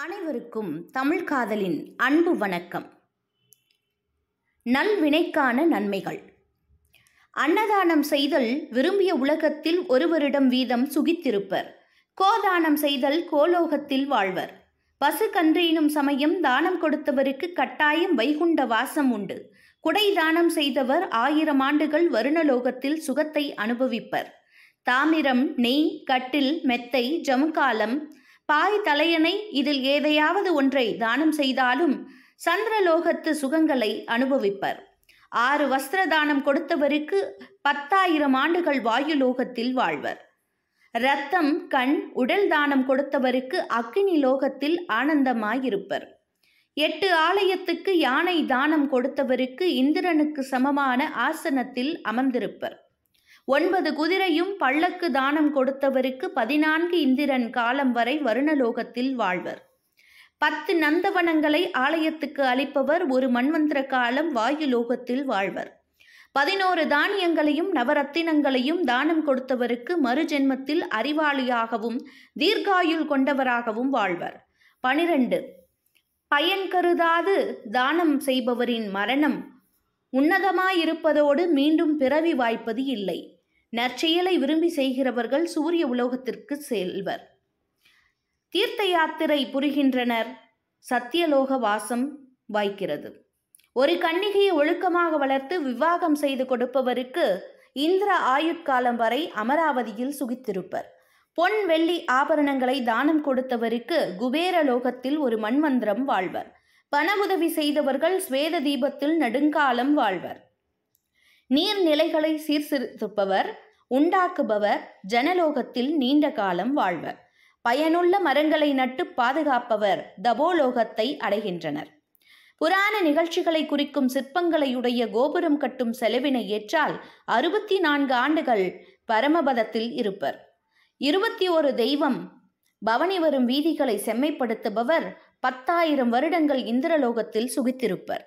அனைவருக்கும் தமிழ் காதலின் அன்பு வணக்கம் நல்வினைக்கான நன்மைகள் அன்னதானம் செய்தல் விரும்பிய உலகத்தில் ஒருவரிடம் வீதம் சுகித்திருப்பர் கோதானம் செய்தல் கோலோகத்தில் வாழ்வர் பசு கன்றியினும் சமயம் தானம் கொடுத்தவருக்கு கட்டாயம் வைகுண்ட வாசம் உண்டு குடை தானம் செய்தவர் ஆயிரம் ஆண்டுகள் வருணலோகத்தில் சுகத்தை அனுபவிப்பர் தாமிரம் நெய் கட்டில் மெத்தை ஜமுகாலம் பாய் தலையணை இதில் ஏதையாவது ஒன்றை தானம் செய்தாலும் சந்திரலோகத்து சுகங்களை அனுபவிப்பர் ஆறு வஸ்திர தானம் கொடுத்தவருக்கு பத்தாயிரம் ஆண்டுகள் வாயுலோகத்தில் வாழ்வர் ரத்தம் கண் உடல் தானம் கொடுத்தவருக்கு அக்கினி லோகத்தில் ஆனந்தமாயிருப்பர் எட்டு ஆலயத்துக்கு யானை தானம் கொடுத்தவருக்கு இந்திரனுக்கு சமமான ஆசனத்தில் அமர்ந்திருப்பர் ஒன்பது குதிரையும் பள்ளக்கு தானம் கொடுத்தவருக்கு பதினான்கு இந்திரன் காலம் வரை வருணலோகத்தில் வாழ்வர் பத்து நந்தவனங்களை ஆலயத்துக்கு அளிப்பவர் ஒரு மண்மந்திர காலம் வாயு லோகத்தில் வாழ்வர் பதினோரு தானியங்களையும் நவரத்தினங்களையும் தானம் கொடுத்தவருக்கு மறுஜென்மத்தில் அறிவாளியாகவும் தீர்க்காயுள் கொண்டவராகவும் வாழ்வர் பனிரெண்டு பயன் கருதாது தானம் செய்பவரின் மரணம் உன்னதமாயிருப்பதோடு மீண்டும் பிறவி வாய்ப்பது இல்லை நற்செயலை விரும்பி செய்கிறவர்கள் சூரிய உலோகத்திற்கு செல்வர் தீர்த்த யாத்திரை புரிகின்றனர் சத்தியலோக வாசம் வாய்க்கிறது ஒரு கன்னிகையை ஒழுக்கமாக வளர்த்து விவாகம் செய்து கொடுப்பவருக்கு இந்திர ஆயுட்காலம் வரை அமராவதியில் சுகித்திருப்பர் பொன் வெள்ளி ஆபரணங்களை தானம் கொடுத்தவருக்கு குபேர லோகத்தில் ஒரு மண்மந்திரம் வாழ்வர் பண உதவி செய்தவர்கள் ஸ்வேத தீபத்தில் நெடுங்காலம் வாழ்வர் நீர்நிலைகளை சீர்திருத்துப்பவர் உண்டாக்குபவர் ஜனலோகத்தில் நீண்ட காலம் வாழ்வர் பயனுள்ள மரங்களை நட்டு பாதுகாப்பவர் தபோலோகத்தை அடைகின்றனர் புராண நிகழ்ச்சிகளை குறிக்கும் சிற்பங்களையுடைய கோபுரம் கட்டும் செலவினை ஏற்றால் அறுபத்தி நான்கு ஆண்டுகள் பரமபதத்தில் இருப்பர் இருபத்தி ஒரு தெய்வம் பவனி வரும் வீதிகளை செம்மைப்படுத்துபவர் பத்தாயிரம் வருடங்கள் இந்திரலோகத்தில் சுகித்திருப்பர்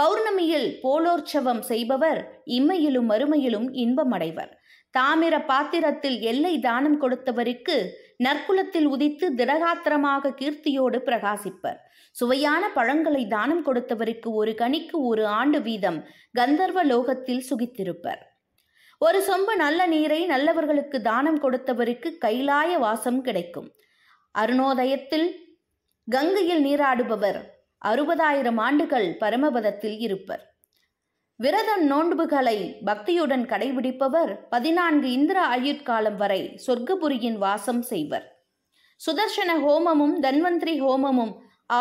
பௌர்ணமியில் போலோற்சவம் செய்பவர் இம்மையிலும் மறுமையிலும் இன்பமடைவர் தாமிர பாத்திரத்தில் எல்லை தானம் கொடுத்தவருக்கு நற்குலத்தில் உதித்து திடகாத்திரமாக கீர்த்தியோடு பிரகாசிப்பர் சுவையான பழங்களை தானம் கொடுத்தவருக்கு ஒரு கனிக்கு ஒரு ஆண்டு வீதம் கந்தர்வ லோகத்தில் சுகித்திருப்பர் ஒரு சொம்பு நல்ல நீரை நல்லவர்களுக்கு தானம் கொடுத்தவருக்கு கைலாய வாசம் கிடைக்கும் அருணோதயத்தில் கங்கையில் நீராடுபவர் அறுபதாயிரம் ஆண்டுகள் பரமபதத்தில் இருப்பர் விரதம் நோன்புகளை பக்தியுடன் கடைபிடிப்பவர் பதினான்கு இந்திர ஆயுட்காலம் வரை சொர்க்கபுரியின் வாசம் செய்வர் சுதர்சன ஹோமமும் தன்வந்திரி ஹோமமும்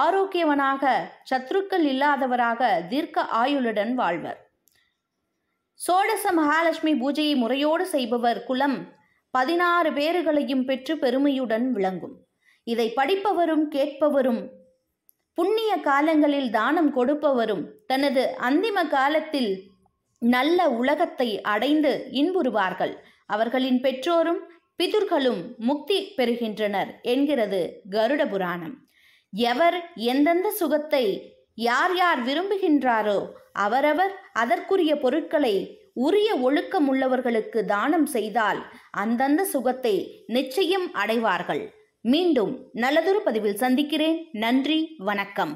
ஆரோக்கியவனாக சத்ருக்கள் இல்லாதவராக தீர்க்க ஆயுளுடன் வாழ்வர் சோழச மகாலட்சுமி பூஜையை முறையோடு செய்பவர் குலம் பதினாறு பேர்களையும் பெற்று பெருமையுடன் விளங்கும் இதை படிப்பவரும் கேட்பவரும் புண்ணிய காலங்களில் தானம் கொடுப்பவரும் தனது அந்திம காலத்தில் நல்ல உலகத்தை அடைந்து இன்புறுவார்கள் அவர்களின் பெற்றோரும் பிதுர்களும் முக்தி பெறுகின்றனர் என்கிறது கருட புராணம் எவர் எந்தெந்த சுகத்தை யார் யார் விரும்புகின்றாரோ அவரவர் அதற்குரிய பொருட்களை உரிய ஒழுக்கம் உள்ளவர்களுக்கு தானம் செய்தால் அந்தந்த சுகத்தை நிச்சயம் அடைவார்கள் மீண்டும் நல்லதொரு பதிவில் சந்திக்கிறேன் நன்றி வணக்கம்